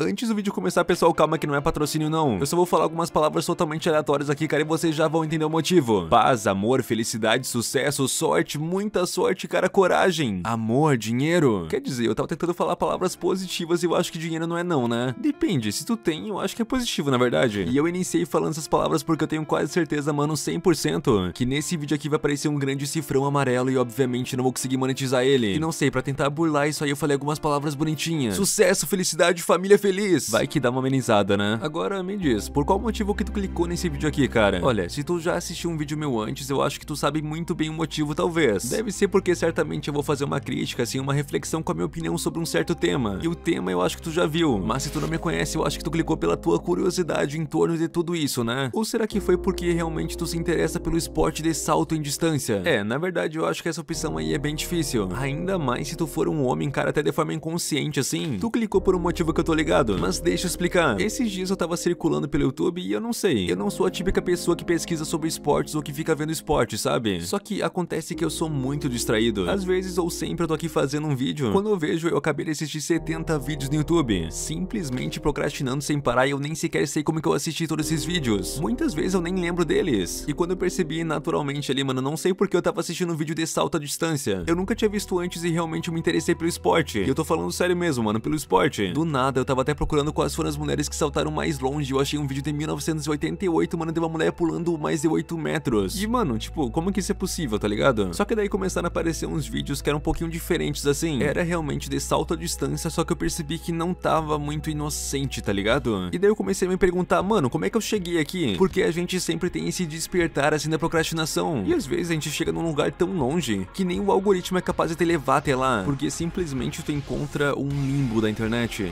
Antes do vídeo começar, pessoal, calma que não é patrocínio não. Eu só vou falar algumas palavras totalmente aleatórias aqui, cara, e vocês já vão entender o motivo. Paz, amor, felicidade, sucesso, sorte, muita sorte, cara, coragem. Amor, dinheiro. Quer dizer, eu tava tentando falar palavras positivas e eu acho que dinheiro não é não, né? Depende, se tu tem, eu acho que é positivo, na verdade. E eu iniciei falando essas palavras porque eu tenho quase certeza, mano, 100%, que nesse vídeo aqui vai aparecer um grande cifrão amarelo e obviamente não vou conseguir monetizar ele. E não sei, pra tentar burlar isso aí eu falei algumas palavras bonitinhas. Sucesso, felicidade, família, felicidade feliz. Vai que dá uma amenizada, né? Agora me diz, por qual motivo que tu clicou nesse vídeo aqui, cara? Olha, se tu já assistiu um vídeo meu antes, eu acho que tu sabe muito bem o motivo, talvez. Deve ser porque certamente eu vou fazer uma crítica, assim, uma reflexão com a minha opinião sobre um certo tema. E o tema eu acho que tu já viu, mas se tu não me conhece, eu acho que tu clicou pela tua curiosidade em torno de tudo isso, né? Ou será que foi porque realmente tu se interessa pelo esporte de salto em distância? É, na verdade eu acho que essa opção aí é bem difícil. Ainda mais se tu for um homem, cara, até de forma inconsciente, assim. Tu clicou por um motivo que eu tô ligado mas deixa eu explicar. Esses dias eu tava circulando pelo YouTube e eu não sei. Eu não sou a típica pessoa que pesquisa sobre esportes ou que fica vendo esporte, sabe? Só que acontece que eu sou muito distraído. Às vezes ou sempre eu tô aqui fazendo um vídeo. Quando eu vejo, eu acabei de assistir 70 vídeos no YouTube. Simplesmente procrastinando sem parar e eu nem sequer sei como que eu assisti todos esses vídeos. Muitas vezes eu nem lembro deles. E quando eu percebi naturalmente ali, mano, não sei porque eu tava assistindo um vídeo de salto à distância. Eu nunca tinha visto antes e realmente me interessei pelo esporte. E eu tô falando sério mesmo, mano, pelo esporte. Do nada eu tava até procurando quais foram as mulheres que saltaram mais longe. Eu achei um vídeo de 1988, mano, de uma mulher pulando mais de 8 metros. E, mano, tipo, como que isso é possível, tá ligado? Só que daí começaram a aparecer uns vídeos que eram um pouquinho diferentes, assim. Era realmente de salto à distância, só que eu percebi que não tava muito inocente, tá ligado? E daí eu comecei a me perguntar, mano, como é que eu cheguei aqui? Porque a gente sempre tem esse despertar, assim, da procrastinação. E às vezes a gente chega num lugar tão longe que nem o algoritmo é capaz de te levar até lá, porque simplesmente tu encontra um limbo da internet.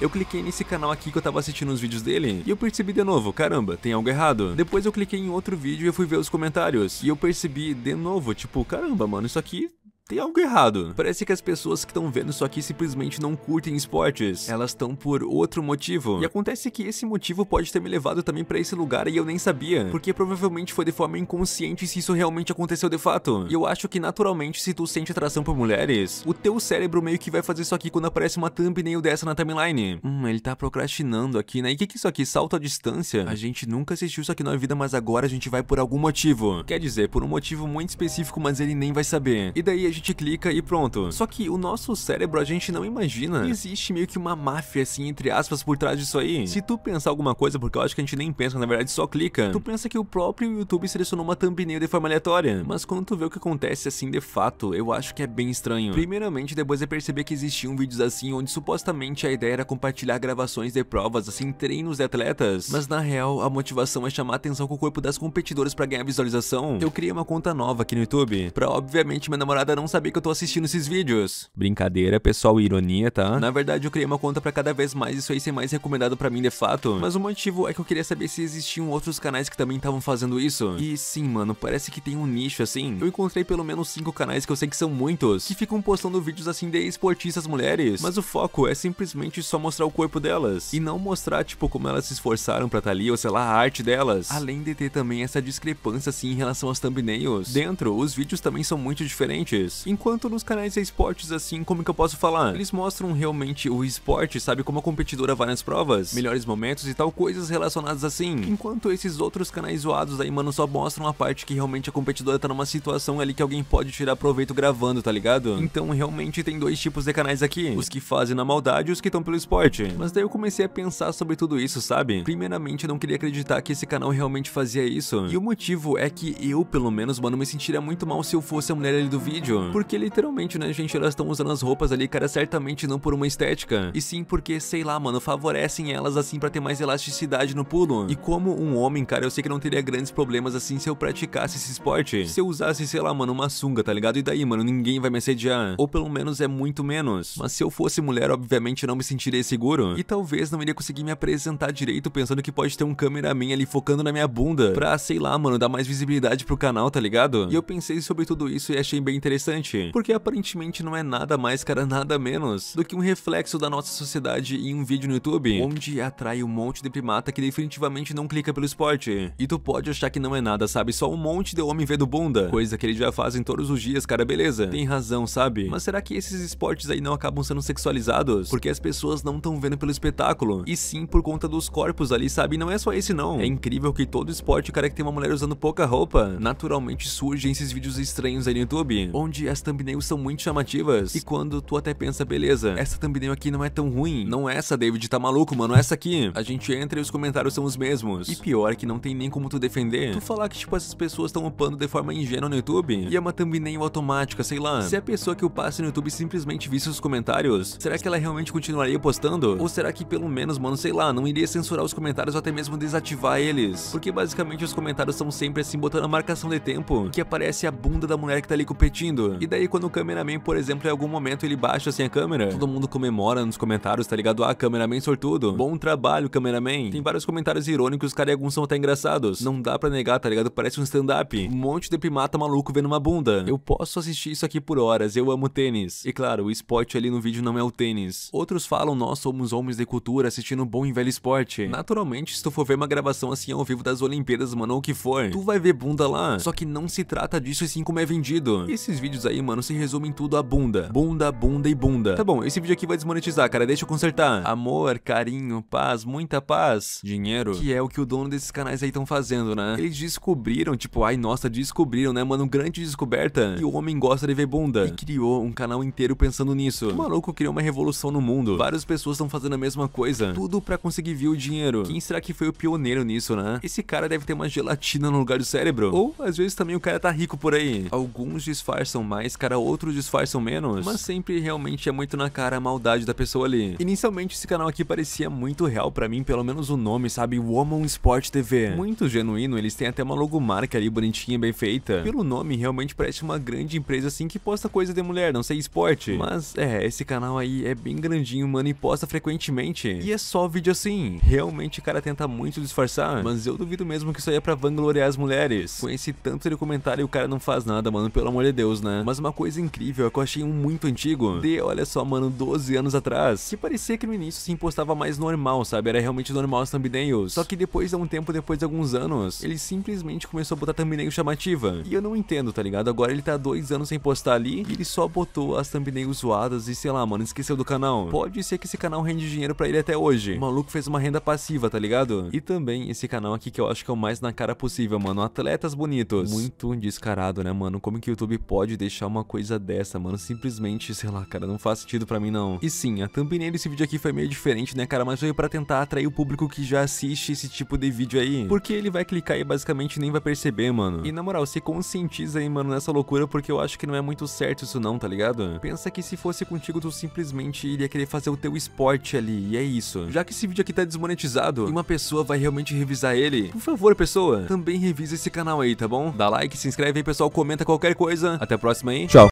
Eu cliquei nesse canal aqui que eu tava assistindo os vídeos dele e eu percebi de novo, caramba, tem algo errado. Depois eu cliquei em outro vídeo e eu fui ver os comentários e eu percebi de novo, tipo, caramba, mano, isso aqui tem algo errado. Parece que as pessoas que estão vendo isso aqui simplesmente não curtem esportes. Elas estão por outro motivo. E acontece que esse motivo pode ter me levado também pra esse lugar e eu nem sabia. Porque provavelmente foi de forma inconsciente se isso realmente aconteceu de fato. E eu acho que naturalmente se tu sente atração por mulheres, o teu cérebro meio que vai fazer isso aqui quando aparece uma thumbnail dessa na timeline. Hum, ele tá procrastinando aqui, né? E o que que é isso aqui? Salto à distância? A gente nunca assistiu isso aqui na vida, mas agora a gente vai por algum motivo. Quer dizer, por um motivo muito específico, mas ele nem vai saber. E daí a gente gente clica e pronto. Só que o nosso cérebro a gente não imagina. Existe meio que uma máfia, assim, entre aspas, por trás disso aí. Se tu pensar alguma coisa, porque eu acho que a gente nem pensa, na verdade só clica, tu pensa que o próprio YouTube selecionou uma thumbnail de forma aleatória. Mas quando tu vê o que acontece assim de fato, eu acho que é bem estranho. Primeiramente, depois é perceber que existiam vídeos assim onde supostamente a ideia era compartilhar gravações de provas, assim, treinos de atletas. Mas na real, a motivação é chamar a atenção com o corpo das competidoras para ganhar visualização. Eu criei uma conta nova aqui no YouTube, pra obviamente minha namorada não saber que eu tô assistindo esses vídeos. Brincadeira, pessoal, ironia, tá? Na verdade, eu criei uma conta pra cada vez mais isso aí ser mais recomendado pra mim de fato. Mas o motivo é que eu queria saber se existiam outros canais que também estavam fazendo isso. E sim, mano, parece que tem um nicho assim. Eu encontrei pelo menos cinco canais que eu sei que são muitos, que ficam postando vídeos assim de esportistas mulheres. Mas o foco é simplesmente só mostrar o corpo delas. E não mostrar, tipo, como elas se esforçaram pra estar tá ali, ou sei lá, a arte delas. Além de ter também essa discrepância assim em relação aos thumbnails. Dentro, os vídeos também são muito diferentes. Enquanto nos canais de esportes, assim, como que eu posso falar? Eles mostram realmente o esporte, sabe? Como a competidora vai nas provas, melhores momentos e tal, coisas relacionadas assim. Enquanto esses outros canais zoados aí, mano, só mostram a parte que realmente a competidora tá numa situação ali que alguém pode tirar proveito gravando, tá ligado? Então, realmente tem dois tipos de canais aqui. Os que fazem na maldade e os que estão pelo esporte. Mas daí eu comecei a pensar sobre tudo isso, sabe? Primeiramente, eu não queria acreditar que esse canal realmente fazia isso. E o motivo é que eu, pelo menos, mano, me sentiria muito mal se eu fosse a mulher ali do vídeo. Porque literalmente, né, gente, elas estão usando as roupas ali, cara, certamente não por uma estética. E sim porque, sei lá, mano, favorecem elas assim pra ter mais elasticidade no pulo. E como um homem, cara, eu sei que não teria grandes problemas assim se eu praticasse esse esporte. Se eu usasse, sei lá, mano, uma sunga, tá ligado? E daí, mano, ninguém vai me assediar. Ou pelo menos é muito menos. Mas se eu fosse mulher, obviamente não me sentiria seguro. E talvez não iria conseguir me apresentar direito pensando que pode ter um cameraman ali focando na minha bunda. Pra, sei lá, mano, dar mais visibilidade pro canal, tá ligado? E eu pensei sobre tudo isso e achei bem interessante porque aparentemente não é nada mais, cara, nada menos do que um reflexo da nossa sociedade em um vídeo no YouTube, onde atrai um monte de primata que definitivamente não clica pelo esporte. E tu pode achar que não é nada, sabe? Só um monte de homem vendo bunda, coisa que eles já fazem todos os dias, cara, beleza. Tem razão, sabe? Mas será que esses esportes aí não acabam sendo sexualizados? Porque as pessoas não estão vendo pelo espetáculo, e sim por conta dos corpos ali, sabe? não é só esse não. É incrível que todo esporte, cara, que tem uma mulher usando pouca roupa, naturalmente surgem esses vídeos estranhos aí no YouTube, onde Hollywood, as thumbnails são muito chamativas. E quando tu até pensa, beleza, essa thumbnail aqui não é tão ruim. Não essa, David, tá maluco, mano, essa aqui. A gente entra e os comentários são os mesmos. E pior é que não tem nem como tu defender. Tu falar que, tipo, essas pessoas estão upando de forma ingênua no YouTube. E é uma thumbnail automática, sei lá. Se a pessoa que eu passe no YouTube simplesmente visse os comentários, será que ela realmente continuaria postando? Ou será que pelo menos, mano, sei lá, não iria censurar os comentários ou até mesmo desativar eles? Porque basicamente os comentários são sempre assim, botando a marcação de tempo, que aparece a bunda da mulher que tá ali competindo. E daí quando o cameraman, por exemplo, em algum momento ele baixa assim a câmera, todo mundo comemora nos comentários, tá ligado? Ah, cameraman sortudo. Bom trabalho, cameraman. Tem vários comentários irônicos, cara, e alguns são até engraçados. Não dá pra negar, tá ligado? Parece um stand-up. Um monte de primata maluco vendo uma bunda. Eu posso assistir isso aqui por horas, eu amo tênis. E claro, o esporte ali no vídeo não é o tênis. Outros falam, nós somos homens de cultura assistindo um bom e velho esporte. Naturalmente, se tu for ver uma gravação assim ao vivo das Olimpíadas, mano, ou o que for, tu vai ver bunda lá. Só que não se trata disso e sim como é vendido. Esses vídeos vídeos aí, mano, se resumem tudo a bunda. Bunda, bunda e bunda. Tá bom, esse vídeo aqui vai desmonetizar, cara, deixa eu consertar. Amor, carinho, paz, muita paz, dinheiro, que é o que o dono desses canais aí estão fazendo, né? Eles descobriram, tipo, ai, nossa, descobriram, né, mano, grande descoberta, que o homem gosta de ver bunda. E criou um canal inteiro pensando nisso. O maluco criou uma revolução no mundo. Várias pessoas estão fazendo a mesma coisa. Tudo pra conseguir ver o dinheiro. Quem será que foi o pioneiro nisso, né? Esse cara deve ter uma gelatina no lugar do cérebro. Ou, às vezes, também o cara tá rico por aí. Alguns disfarçam mais cara, outros disfarçam menos, mas sempre realmente é muito na cara a maldade da pessoa ali. Inicialmente esse canal aqui parecia muito real pra mim, pelo menos o nome, sabe? Woman Sport TV. Muito genuíno, eles têm até uma logomarca ali bonitinha, bem feita. Pelo nome, realmente parece uma grande empresa assim que posta coisa de mulher, não sei, esporte. Mas é, esse canal aí é bem grandinho, mano, e posta frequentemente. E é só vídeo assim. Realmente o cara tenta muito disfarçar, mas eu duvido mesmo que isso aí é pra vangloriar as mulheres. Com esse tanto de comentário, o cara não faz nada, mano, pelo amor de Deus, né? Né? Mas uma coisa incrível é que eu achei um muito antigo, de, olha só, mano, 12 anos atrás, que parecia que no início se impostava mais normal, sabe? Era realmente normal os thumbnails. Só que depois, de um tempo, depois de alguns anos, ele simplesmente começou a botar thumbnail chamativa. E eu não entendo, tá ligado? Agora ele tá dois anos sem postar ali e ele só botou as thumbnails zoadas e, sei lá, mano, esqueceu do canal. Pode ser que esse canal rende dinheiro pra ele até hoje. O maluco fez uma renda passiva, tá ligado? E também esse canal aqui que eu acho que é o mais na cara possível, mano. Atletas bonitos. Muito descarado, né, mano? Como que o YouTube pode deixar deixar uma coisa dessa, mano. Simplesmente, sei lá, cara, não faz sentido pra mim, não. E sim, a thumbnail desse vídeo aqui foi meio diferente, né, cara? Mas foi pra tentar atrair o público que já assiste esse tipo de vídeo aí. Porque ele vai clicar e basicamente nem vai perceber, mano. E na moral, se conscientiza aí, mano, nessa loucura, porque eu acho que não é muito certo isso não, tá ligado? Pensa que se fosse contigo, tu simplesmente iria querer fazer o teu esporte ali, e é isso. Já que esse vídeo aqui tá desmonetizado, e uma pessoa vai realmente revisar ele, por favor, pessoa, também revisa esse canal aí, tá bom? Dá like, se inscreve aí, pessoal, comenta qualquer coisa. Até a próxima próxima aí. Tchau.